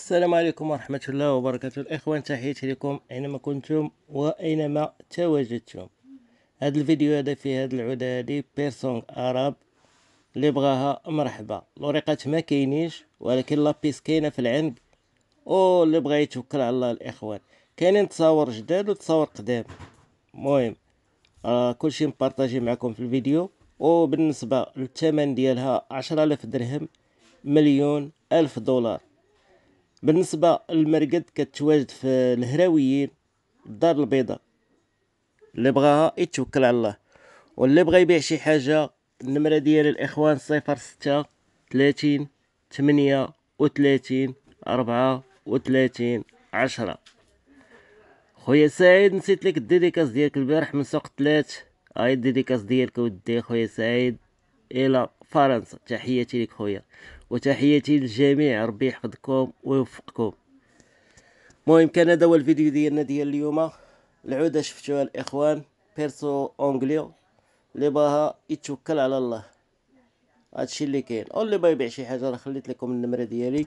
السلام عليكم ورحمة الله وبركاته الإخوان تحياتي لكم أينما كنتم وأينما تواجدتم هذا الفيديو هذا فيه هذا العودة هذه بيرسونغ أراب اللي بغاها مرحبا لوريقات ما كاينينش ولكن لابيس كاينة في العنق أو اللي بغا يتوكل على الله الإخوان كاينين تصاور جداد وتصاور قدام المهم آه كلشي مبارطاجي معكم في الفيديو وبالنسبة للثمن ديالها عشرة آلاف درهم مليون ألف دولار بالنسبة للمرقد كتواجد في الهراويين الدار البيضاء اللي بغاها يتوكل على الله واللي بغا يبيع شي حاجة النمرة ديال الإخوان صفر ستة ثلاثين ثمانية وثلاثين أربعة وثلاثين عشرة خويا سعيد نسيت لك الديديكاس ديالك البارح من سوق تلات هاي الديديكاس ديالك ودي خويا سعيد الى فرنسا تحياتي لك خويا وتحياتي للجميع ربي يحفظكم ويوفقكم المهم كان هذا هو الفيديو ديالنا ديال اليوم العودة شفتوها الاخوان بيرسو اونغليو اللي باها يتوكل على الله هادشي اللي كاين واللي با يبيع شي حاجه راه خليت لكم النمره ديالي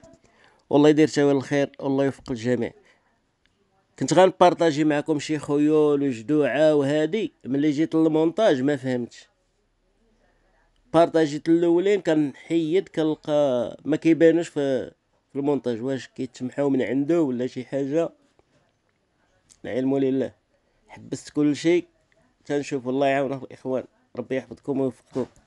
والله يدير تاوي الخير والله يوفق الجميع كنت غنبارطاجي معكم شي خيول وجدوعه وهادي ملي جيت للمونتاج ما فهمتش بارطاجيت الاولين كنحيد كنلقى ما كيبانوش في المونتاج واش كيتمحاو من عنده ولا شي حاجه العلم لله حبست كل شيء تنشوف الله يعاون الاخوان ربي يحفظكم ويوفقكم